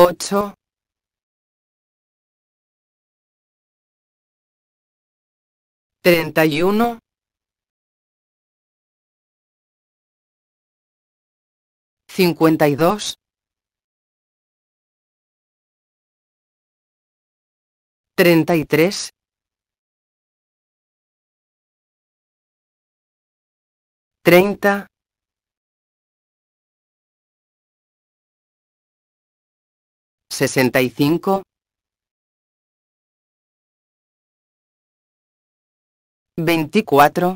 8 31 52 33 30 Veinticuatro.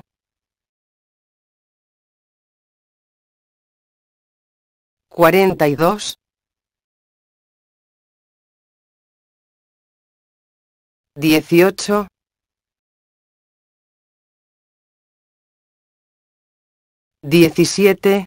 Cuarenta y dos. Dieciocho. Diecisiete.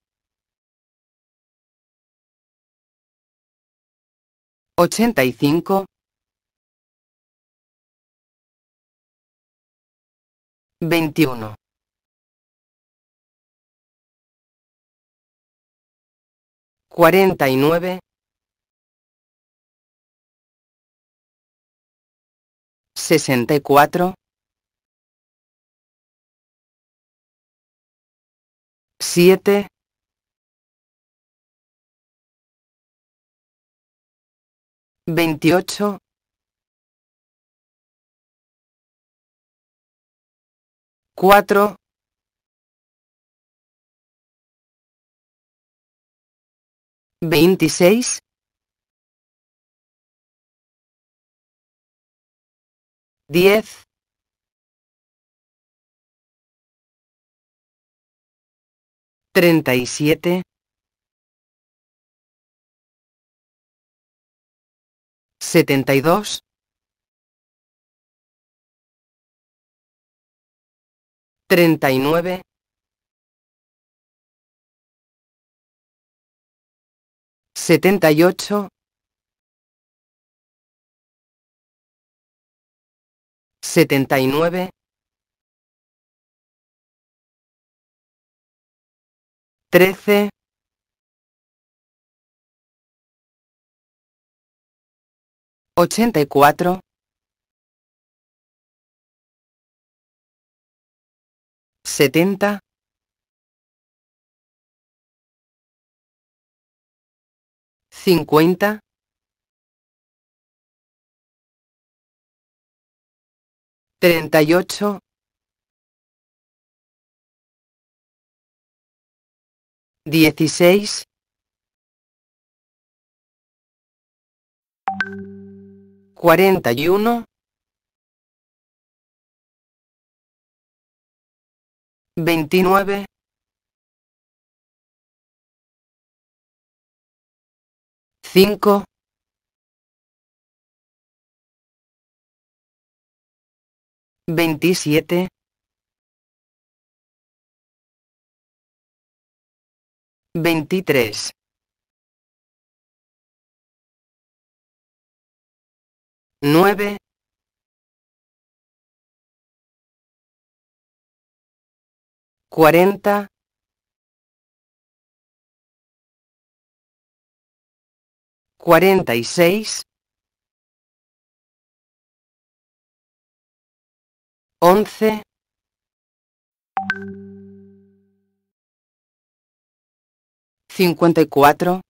85 21 49 64 7 veintiocho cuatro veintiséis diez treinta y siete 72 39 78 79 13 84 70 50 38 16 41 29 5 27 23 9, 40, 46, 11, 54.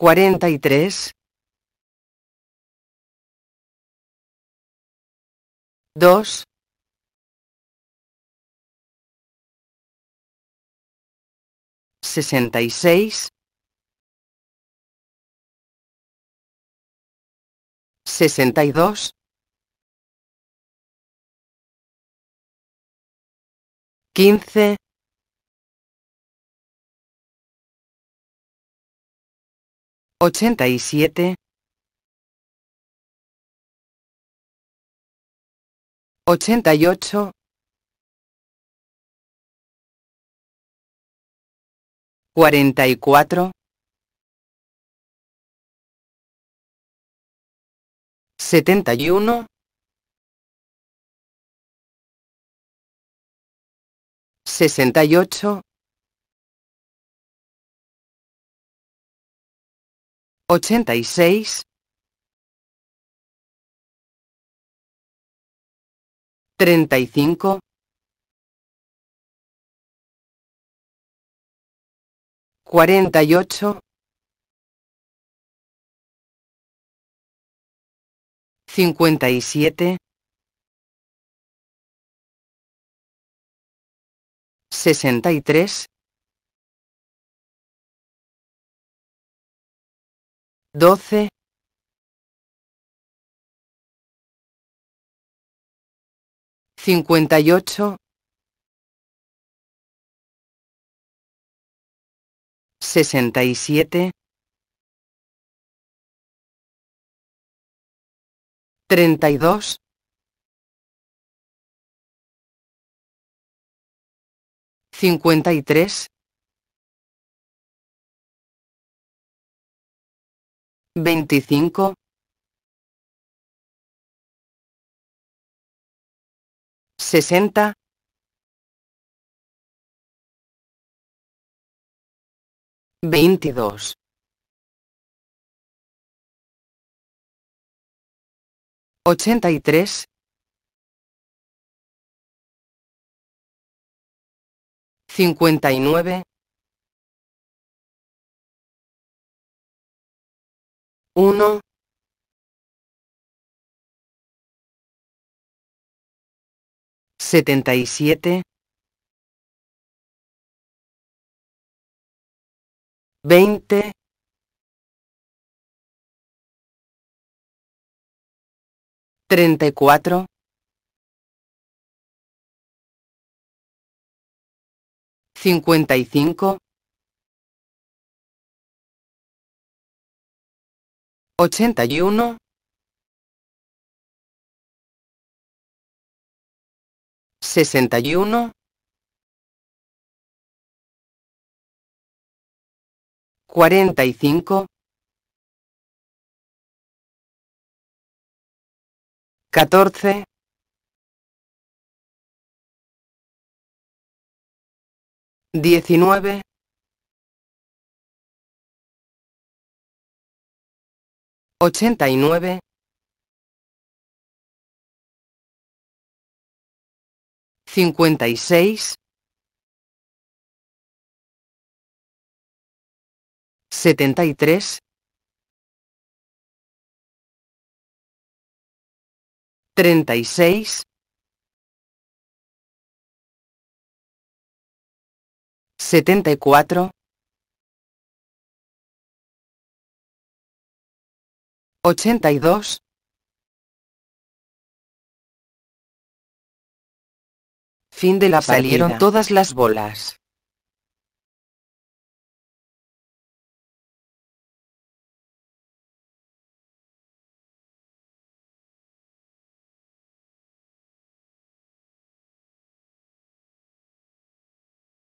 43 2 66 62 15 87 88 44 71 68 86 35 48 57 63 doce cincuenta y ocho sesenta y siete treinta y dos cincuenta y tres 25 60 22 83 59 1 77 20 34 55 81 61 45 14 19 89 56 73 36 74 82. Fin de la Salieron todas las bolas.